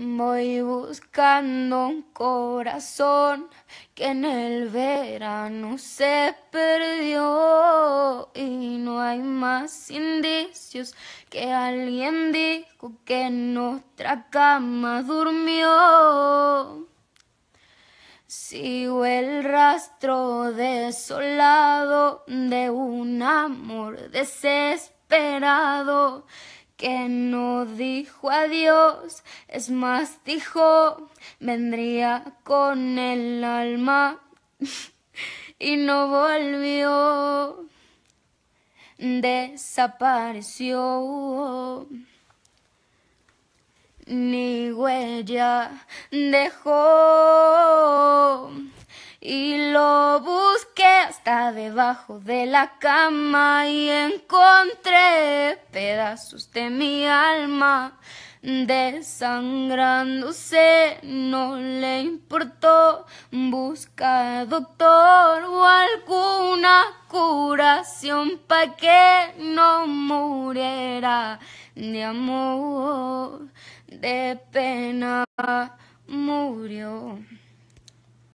Voy buscando un corazón que en el verano se perdió y no hay más indicios que alguien dijo que en nuestra cama durmió. Sigo el rastro desolado de un amor desesperado que no dijo adiós, es más dijo, vendría con el alma y no volvió, desapareció. Ni huella dejó y lo buscó debajo de la cama y encontré pedazos de mi alma desangrándose, no le importó. Busca doctor o alguna curación para que no muriera de amor, de pena murió.